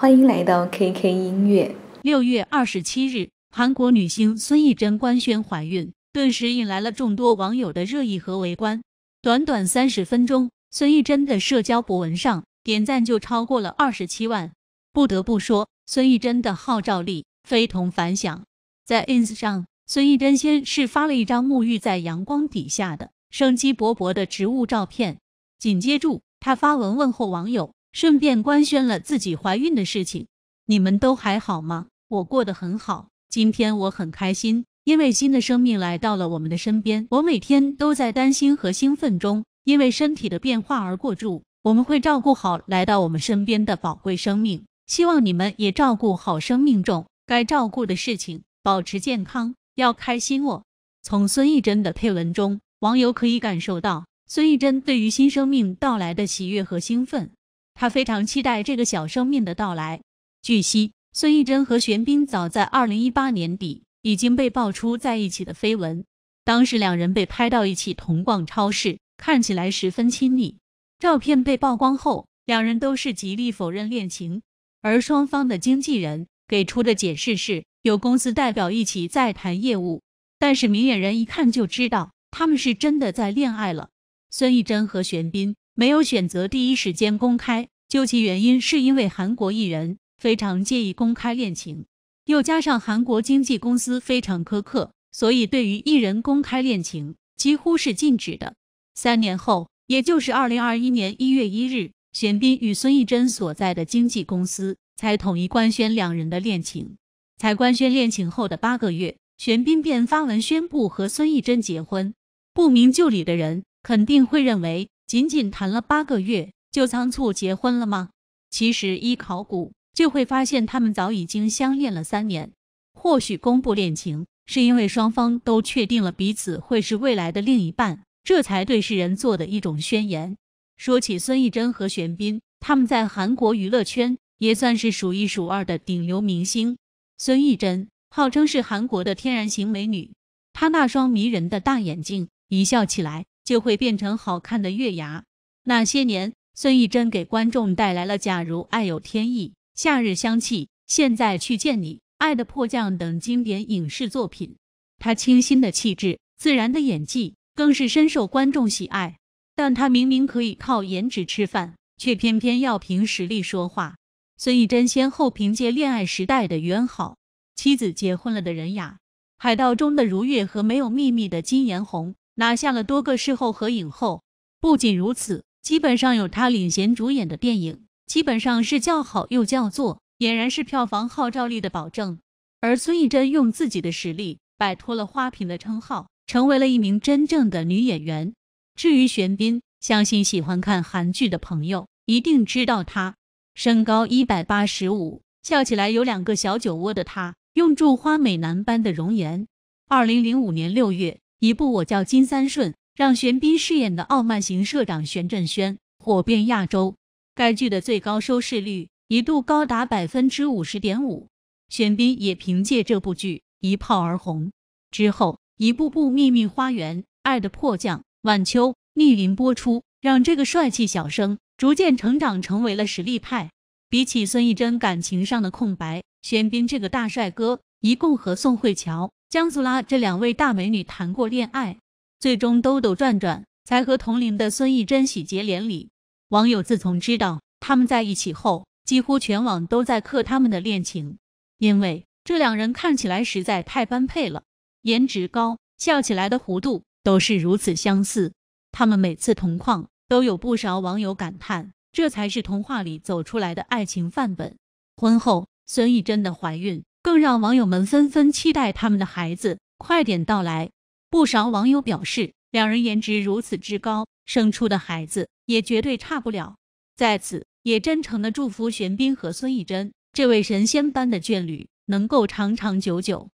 欢迎来到 KK 音乐。六月二十七日，韩国女星孙艺珍官宣怀孕，顿时引来了众多网友的热议和围观。短短三十分钟，孙艺珍的社交博文上点赞就超过了二十七万。不得不说，孙艺珍的号召力非同凡响。在 ins 上，孙艺珍先是发了一张沐浴在阳光底下的生机勃勃的植物照片，紧接着她发文问候网友。顺便官宣了自己怀孕的事情，你们都还好吗？我过得很好，今天我很开心，因为新的生命来到了我们的身边。我每天都在担心和兴奋中，因为身体的变化而过住。我们会照顾好来到我们身边的宝贵生命，希望你们也照顾好生命中该照顾的事情，保持健康，要开心哦。从孙艺珍的配文中，网友可以感受到孙艺珍对于新生命到来的喜悦和兴奋。他非常期待这个小生命的到来。据悉，孙艺珍和玄彬早在二零一八年底已经被爆出在一起的绯闻。当时两人被拍到一起同逛超市，看起来十分亲密。照片被曝光后，两人都是极力否认恋情，而双方的经纪人给出的解释是，有公司代表一起在谈业务。但是明眼人一看就知道，他们是真的在恋爱了。孙艺珍和玄彬。没有选择第一时间公开，究其原因，是因为韩国艺人非常介意公开恋情，又加上韩国经纪公司非常苛刻，所以对于艺人公开恋情几乎是禁止的。三年后，也就是二零二一年一月一日，玄彬与孙艺珍所在的经纪公司才统一官宣两人的恋情。才官宣恋情后的八个月，玄彬便发文宣布和孙艺珍结婚。不明就里的人肯定会认为。仅仅谈了八个月就仓促结婚了吗？其实一考古就会发现，他们早已经相恋了三年。或许公布恋情是因为双方都确定了彼此会是未来的另一半，这才对世人做的一种宣言。说起孙艺珍和玄彬，他们在韩国娱乐圈也算是数一数二的顶流明星。孙艺珍号称是韩国的天然型美女，她那双迷人的大眼睛，一笑起来。就会变成好看的月牙。那些年，孙艺珍给观众带来了《假如爱有天意》《夏日香气》《现在去见你》《爱的迫降》等经典影视作品。她清新的气质、自然的演技，更是深受观众喜爱。但她明明可以靠颜值吃饭，却偏偏要凭实力说话。孙艺珍先后凭借《恋爱时代的袁好，《妻子结婚了》的任雅，《海盗》中的如月和《没有秘密的金妍红》。拿下了多个视后合影后。不仅如此，基本上有他领衔主演的电影，基本上是叫好又叫座，俨然是票房号召力的保证。而孙艺珍用自己的实力摆脱了花瓶的称号，成为了一名真正的女演员。至于玄彬，相信喜欢看韩剧的朋友一定知道他。身高一百八十五，笑起来有两个小酒窝的他，用住花美男般的容颜。二零零五年六月。一部《我叫金三顺》让玄彬饰演的傲慢型社长玄振轩火遍亚洲，该剧的最高收视率一度高达百分之五十点五，玄彬也凭借这部剧一炮而红。之后，一部部《秘密花园》《爱的迫降》《晚秋》《逆鳞》播出，让这个帅气小生逐渐成长成为了实力派。比起孙艺珍感情上的空白，玄彬这个大帅哥一共和宋慧乔。江苏拉这两位大美女谈过恋爱，最终兜兜转转才和同龄的孙艺珍喜结连理。网友自从知道他们在一起后，几乎全网都在磕他们的恋情，因为这两人看起来实在太般配了，颜值高，笑起来的弧度都是如此相似。他们每次同框都有不少网友感叹，这才是童话里走出来的爱情范本。婚后，孙艺珍的怀孕。更让网友们纷纷期待他们的孩子快点到来。不少网友表示，两人颜值如此之高，生出的孩子也绝对差不了。在此，也真诚的祝福玄彬和孙艺珍这位神仙般的眷侣能够长长久久。